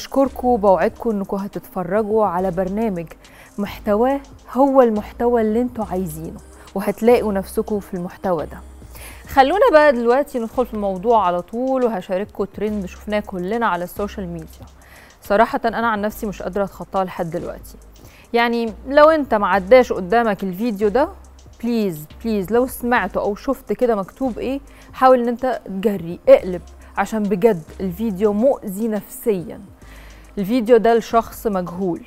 بشكركم وبوعدكم انكم هتتفرجوا على برنامج محتواه هو المحتوى اللي انتوا عايزينه وهتلاقوا نفسكم في المحتوى ده خلونا بقى دلوقتي ندخل في الموضوع على طول وهشارككم ترند شفناه كلنا على السوشيال ميديا صراحة أنا عن نفسي مش قادرة أتخطاه لحد دلوقتي يعني لو أنت معداش قدامك الفيديو ده بليز بليز لو سمعته أو شفت كده مكتوب إيه حاول إن أنت تجري اقلب عشان بجد الفيديو مؤذي نفسياً الفيديو ده لشخص مجهول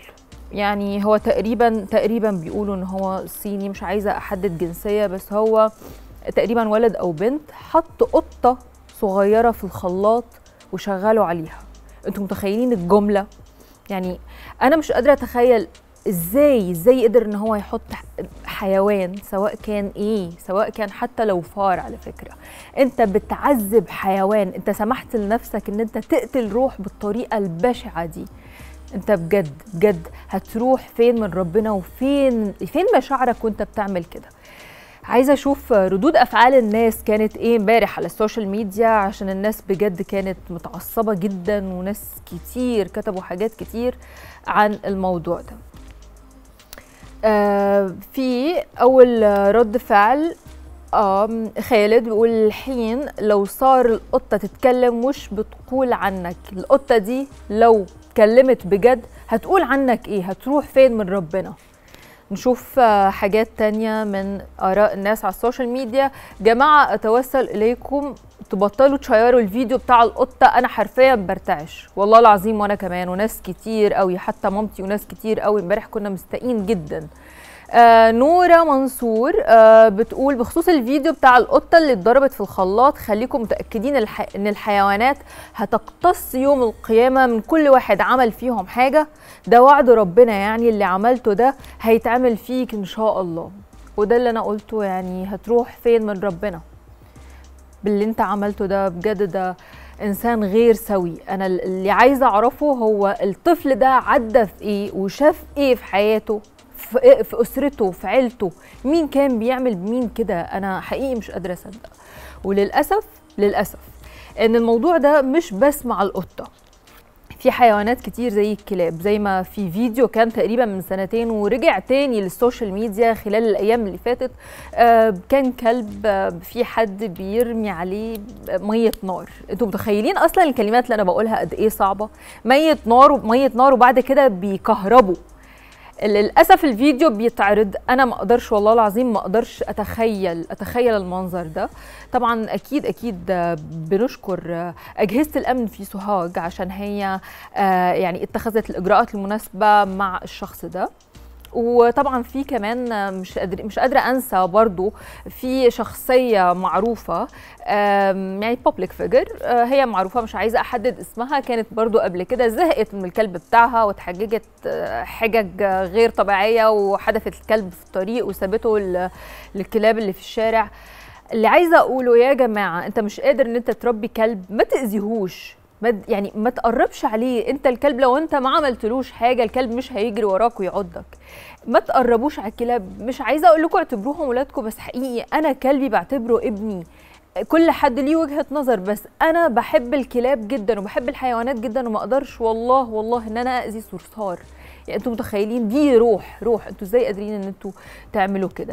يعني هو تقريبا تقريبا بيقولوا ان هو صيني مش عايزه احدد جنسيه بس هو تقريبا ولد او بنت حط قطه صغيره في الخلاط وشغلوا عليها انتوا متخيلين الجمله يعني انا مش قادره اتخيل ازاي ازاي قدر ان هو يحط حيوان سواء كان ايه سواء كان حتى لو فار على فكره انت بتعذب حيوان انت سمحت لنفسك ان انت تقتل روح بالطريقه البشعه دي انت بجد بجد هتروح فين من ربنا وفين فين مشاعرك وانت بتعمل كده عايزه اشوف ردود افعال الناس كانت ايه امبارح على السوشيال ميديا عشان الناس بجد كانت متعصبه جدا وناس كتير كتبوا حاجات كتير عن الموضوع ده في اول رد فعل خالد بيقول الحين لو صار القطة تتكلم مش بتقول عنك القطة دي لو اتكلمت بجد هتقول عنك ايه هتروح فين من ربنا نشوف آه، حاجات تانية من آراء الناس على السوشيال ميديا جماعة أتوسل إليكم تبطلوا تشيروا الفيديو بتاع القطة أنا حرفيا برتعش والله العظيم وأنا كمان وناس كتير قوي حتى مامتي وناس كتير قوي امبارح كنا مستقين جدا آه نوره منصور آه بتقول بخصوص الفيديو بتاع القطه اللي اتضربت في الخلاط خليكم متاكدين الح... ان الحيوانات هتقتص يوم القيامه من كل واحد عمل فيهم حاجه ده وعد ربنا يعني اللي عملته ده هيتعمل فيك ان شاء الله وده اللي انا قلته يعني هتروح فين من ربنا باللي انت عملته ده بجد ده انسان غير سوي انا اللي عايزه اعرفه هو الطفل ده عدى في ايه وشاف ايه في حياته في, في اسرته في عيلته مين كان بيعمل بمين كده انا حقيقي مش قادره اصدق وللاسف للاسف ان الموضوع ده مش بس مع القطه في حيوانات كتير زي الكلاب زي ما في فيديو كان تقريبا من سنتين ورجع تاني للسوشيال ميديا خلال الايام اللي فاتت آه كان كلب آه في حد بيرمي عليه آه، ميه نار انتوا متخيلين اصلا الكلمات اللي انا بقولها قد ايه صعبه ميه نار وميه نار وبعد كده بيكهربوا للاسف الفيديو بيتعرض انا ما اقدرش والله العظيم ما اقدرش اتخيل اتخيل المنظر ده طبعا اكيد اكيد بنشكر اجهزه الامن في سوهاج عشان هي آه، يعني اتخذت الاجراءات المناسبه مع الشخص ده وطبعا في كمان مش قادر مش قادره انسى برضو في شخصيه معروفه يعني بابليك آه، فيجر هي معروفه مش عايزه احدد اسمها كانت برضو قبل كده زهقت من الكلب بتاعها وتحججت آه، حجج غير طبيعيه وحدفت الكلب في الطريق وسابته للكلاب اللي في الشارع اللي عايزه اقوله يا جماعه انت مش قادر ان انت تربي كلب ما تاذيهوش ما يعني ما تقربش عليه انت الكلب لو انت ما عملتلوش حاجه الكلب مش هيجري وراك ويعضك ما تقربوش على الكلاب مش عايزه اقول لكم اعتبروهم ولادكم بس حقيقي انا كلبي بعتبره ابني كل حد ليه وجهه نظر بس انا بحب الكلاب جدا وبحب الحيوانات جدا وما اقدرش والله والله ان انا اذي صرصار يعني انتوا متخيلين دي روح روح انتوا ازاي قادرين ان انتوا تعملوا كده